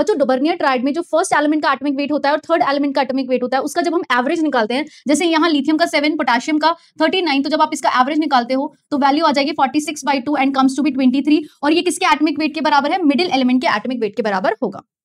बच्चों डोबर्नियर ट्राइड में जो फर्स्ट एलिमेंट का एटमिक वेट होता है और थर्ड एलिमेंट का एटमिक वेट होता है उसका जब हम एवरेज निकालते हैं जैसे यहाँ लिथियम का सेवन पोटाशियम का थर्टी नाइन तो जब आप इसका एवरेज निकालते हो तो वैल्यू आ जाएगी forty six by two and comes to be twenty three और ये किसके एटमिक वेट के बराबर है मिडिल एलिमेंट के एटमिक वेट के बराबर होगा